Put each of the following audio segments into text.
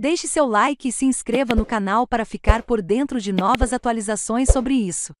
Deixe seu like e se inscreva no canal para ficar por dentro de novas atualizações sobre isso.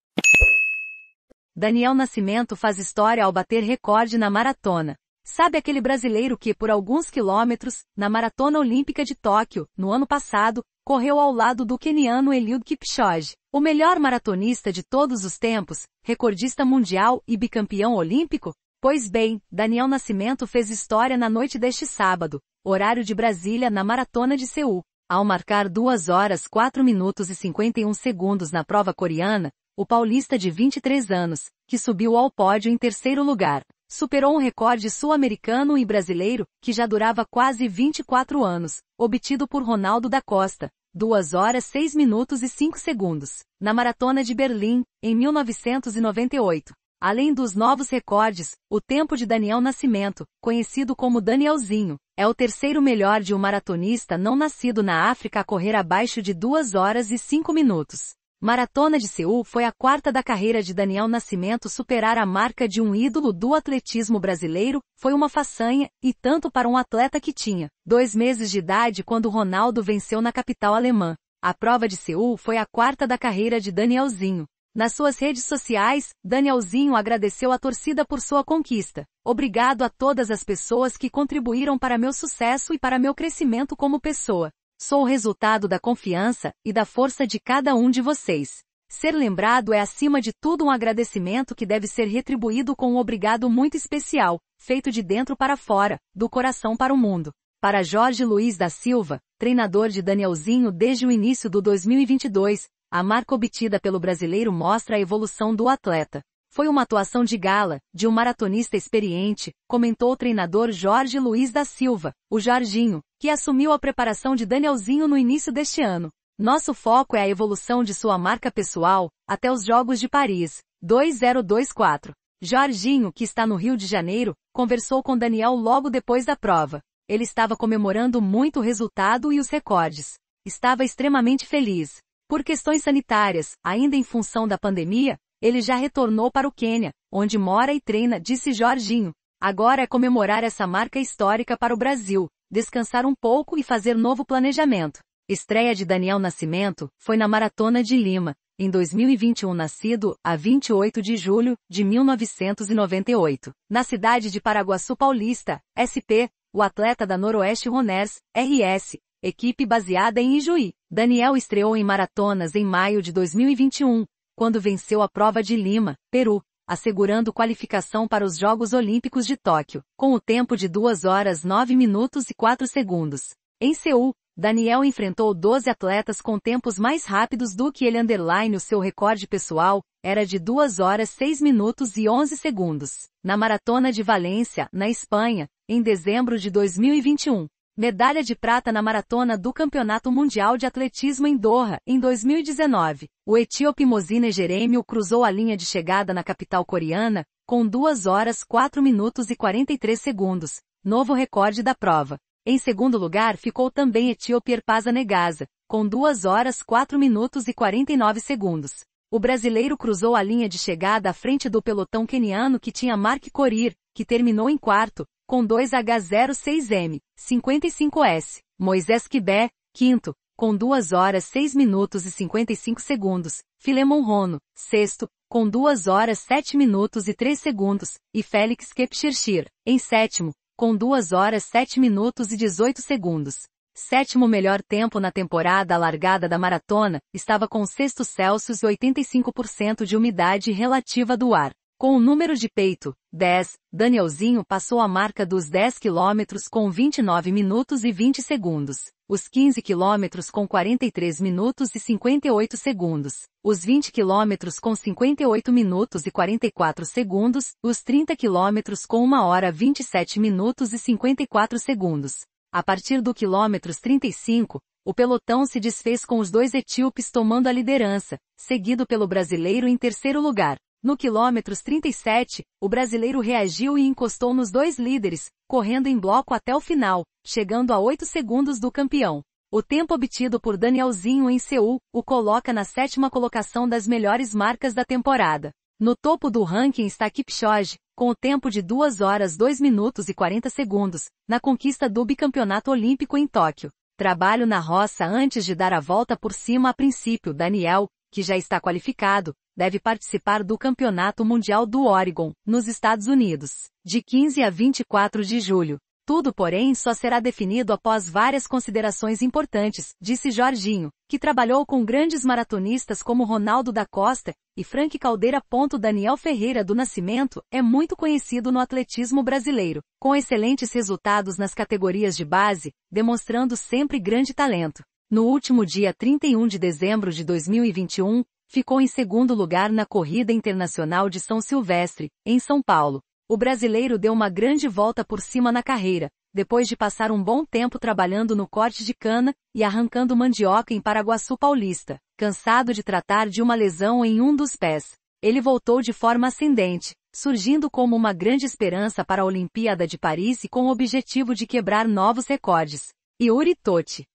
Daniel Nascimento faz história ao bater recorde na maratona. Sabe aquele brasileiro que, por alguns quilômetros, na Maratona Olímpica de Tóquio, no ano passado, correu ao lado do queniano Eliud Kipchoge, o melhor maratonista de todos os tempos, recordista mundial e bicampeão olímpico? Pois bem, Daniel Nascimento fez história na noite deste sábado, horário de Brasília na Maratona de Seul. Ao marcar 2 horas 4 minutos e 51 segundos na prova coreana, o paulista de 23 anos, que subiu ao pódio em terceiro lugar, superou um recorde sul-americano e brasileiro, que já durava quase 24 anos, obtido por Ronaldo da Costa, 2 horas 6 minutos e 5 segundos, na Maratona de Berlim, em 1998. Além dos novos recordes, o tempo de Daniel Nascimento, conhecido como Danielzinho, é o terceiro melhor de um maratonista não nascido na África a correr abaixo de 2 horas e 5 minutos. Maratona de Seul foi a quarta da carreira de Daniel Nascimento superar a marca de um ídolo do atletismo brasileiro, foi uma façanha, e tanto para um atleta que tinha dois meses de idade quando Ronaldo venceu na capital alemã. A prova de Seul foi a quarta da carreira de Danielzinho, nas suas redes sociais, Danielzinho agradeceu a torcida por sua conquista. Obrigado a todas as pessoas que contribuíram para meu sucesso e para meu crescimento como pessoa. Sou o resultado da confiança e da força de cada um de vocês. Ser lembrado é acima de tudo um agradecimento que deve ser retribuído com um obrigado muito especial, feito de dentro para fora, do coração para o mundo. Para Jorge Luiz da Silva, treinador de Danielzinho desde o início do 2022, a marca obtida pelo brasileiro mostra a evolução do atleta. Foi uma atuação de gala, de um maratonista experiente, comentou o treinador Jorge Luiz da Silva, o Jorginho, que assumiu a preparação de Danielzinho no início deste ano. Nosso foco é a evolução de sua marca pessoal, até os Jogos de Paris, 2024. Jorginho, que está no Rio de Janeiro, conversou com Daniel logo depois da prova. Ele estava comemorando muito o resultado e os recordes. Estava extremamente feliz. Por questões sanitárias, ainda em função da pandemia, ele já retornou para o Quênia, onde mora e treina, disse Jorginho. Agora é comemorar essa marca histórica para o Brasil, descansar um pouco e fazer novo planejamento. Estreia de Daniel Nascimento foi na Maratona de Lima, em 2021, nascido a 28 de julho de 1998. Na cidade de Paraguaçu Paulista, SP, o atleta da Noroeste Roners, RS, Equipe baseada em Ijuí. Daniel estreou em maratonas em maio de 2021, quando venceu a prova de Lima, Peru, assegurando qualificação para os Jogos Olímpicos de Tóquio, com o tempo de 2 horas 9 minutos e 4 segundos. Em Seul, Daniel enfrentou 12 atletas com tempos mais rápidos do que ele underline o seu recorde pessoal, era de 2 horas 6 minutos e 11 segundos. Na Maratona de Valência, na Espanha, em dezembro de 2021, medalha de prata na maratona do Campeonato Mundial de Atletismo em Doha, em 2019. O etíope Mozine Jeremio cruzou a linha de chegada na capital coreana, com 2 horas 4 minutos e 43 segundos, novo recorde da prova. Em segundo lugar ficou também etíope Erpasa Negasa, com 2 horas 4 minutos e 49 segundos. O brasileiro cruzou a linha de chegada à frente do pelotão queniano que tinha Mark Corir, que terminou em quarto, com 2H06M, 55S, Moisés Quibé, quinto, com 2 horas 6 minutos e 55 segundos, Filemon Rono, sexto, com 2 horas 7 minutos e 3 segundos, e Félix Kepchirchir, em sétimo, com 2 horas 7 minutos e 18 segundos. Sétimo melhor tempo na temporada alargada da maratona, estava com 6 Celsius e 85% de umidade relativa do ar. Com o número de peito, 10, Danielzinho passou a marca dos 10 km com 29 minutos e 20 segundos, os 15 km com 43 minutos e 58 segundos, os 20 km com 58 minutos e 44 segundos, os 30 km com 1 hora 27 minutos e 54 segundos. A partir do quilômetros 35, o pelotão se desfez com os dois etíopes tomando a liderança, seguido pelo brasileiro em terceiro lugar. No quilômetros 37, o brasileiro reagiu e encostou nos dois líderes, correndo em bloco até o final, chegando a 8 segundos do campeão. O tempo obtido por Danielzinho em Seul o coloca na sétima colocação das melhores marcas da temporada. No topo do ranking está Kipchoge, com o tempo de 2 horas 2 minutos e 40 segundos, na conquista do bicampeonato olímpico em Tóquio. Trabalho na roça antes de dar a volta por cima a princípio, Daniel, que já está qualificado, deve participar do Campeonato Mundial do Oregon, nos Estados Unidos, de 15 a 24 de julho. Tudo, porém, só será definido após várias considerações importantes, disse Jorginho, que trabalhou com grandes maratonistas como Ronaldo da Costa e Frank Caldeira. Daniel Ferreira do Nascimento é muito conhecido no atletismo brasileiro, com excelentes resultados nas categorias de base, demonstrando sempre grande talento. No último dia 31 de dezembro de 2021, ficou em segundo lugar na Corrida Internacional de São Silvestre, em São Paulo. O brasileiro deu uma grande volta por cima na carreira, depois de passar um bom tempo trabalhando no corte de cana e arrancando mandioca em Paraguaçu Paulista, cansado de tratar de uma lesão em um dos pés. Ele voltou de forma ascendente, surgindo como uma grande esperança para a Olimpíada de Paris e com o objetivo de quebrar novos recordes. Yuri Totti